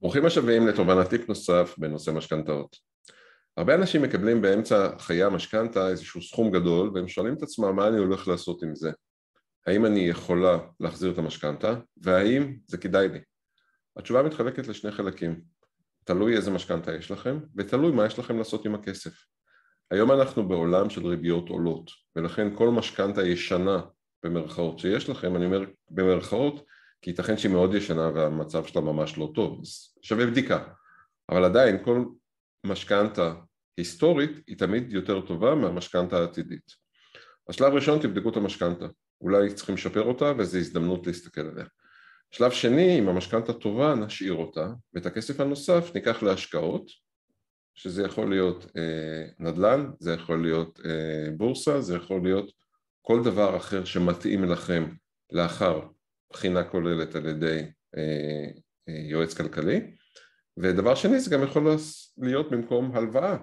ברוכים השבים טיפ נוסף בנושא משכנתאות. הרבה אנשים מקבלים באמצע חיי המשכנתה איזשהו סכום גדול והם שואלים את עצמם מה אני הולך לעשות עם זה. האם אני יכולה להחזיר את המשכנתה והאם זה כדאי לי? התשובה מתחלקת לשני חלקים, תלוי איזה משכנתה יש לכם ותלוי מה יש לכם לעשות עם הכסף. היום אנחנו בעולם של ריביות עולות ולכן כל משכנתה ישנה במרכאות שיש לכם, אני אומר במרכאות כי ייתכן שהיא מאוד ישנה והמצב שלה ממש לא טוב, אז שווה בדיקה. אבל עדיין כל משכנתה היסטורית היא תמיד יותר טובה מהמשכנתה העתידית. בשלב ראשון תבדקו את המשכנתה, אולי צריכים לשפר אותה וזו הזדמנות להסתכל עליה. שלב שני, אם המשכנתה טובה נשאיר אותה ואת הכסף הנוסף ניקח להשקעות שזה יכול להיות אה, נדל"ן, זה יכול להיות אה, בורסה, זה יכול להיות כל דבר אחר שמתאים לכם לאחר בחינה כוללת על ידי אה, אה, יועץ כלכלי. ודבר שני, זה גם יכול להיות במקום הלוואה.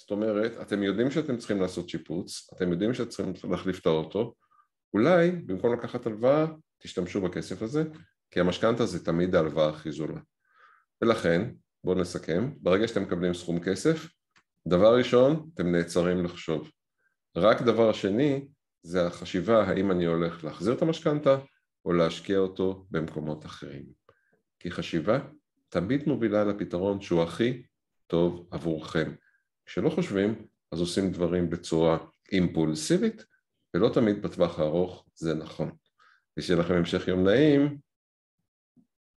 זאת אומרת, אתם יודעים שאתם צריכים לעשות שיפוץ, אתם יודעים שאתם צריכים להחליף את האוטו, אולי במקום לקחת הלוואה, תשתמשו בכסף הזה, כי המשכנתה זה תמיד ההלוואה הכי זולה. ולכן, בואו נסכם, ברגע שאתם מקבלים סכום כסף, דבר ראשון, אתם נעצרים לחשוב. רק דבר שני, זה החשיבה האם אני הולך להחזיר את המשכנתה, או להשקיע אותו במקומות אחרים. כי חשיבה תמיד מובילה לפתרון שהוא הכי טוב עבורכם. כשלא חושבים, אז עושים דברים בצורה אימפולסיבית, ולא תמיד בטווח הארוך זה נכון. ושיהיה לכם המשך יום נעים.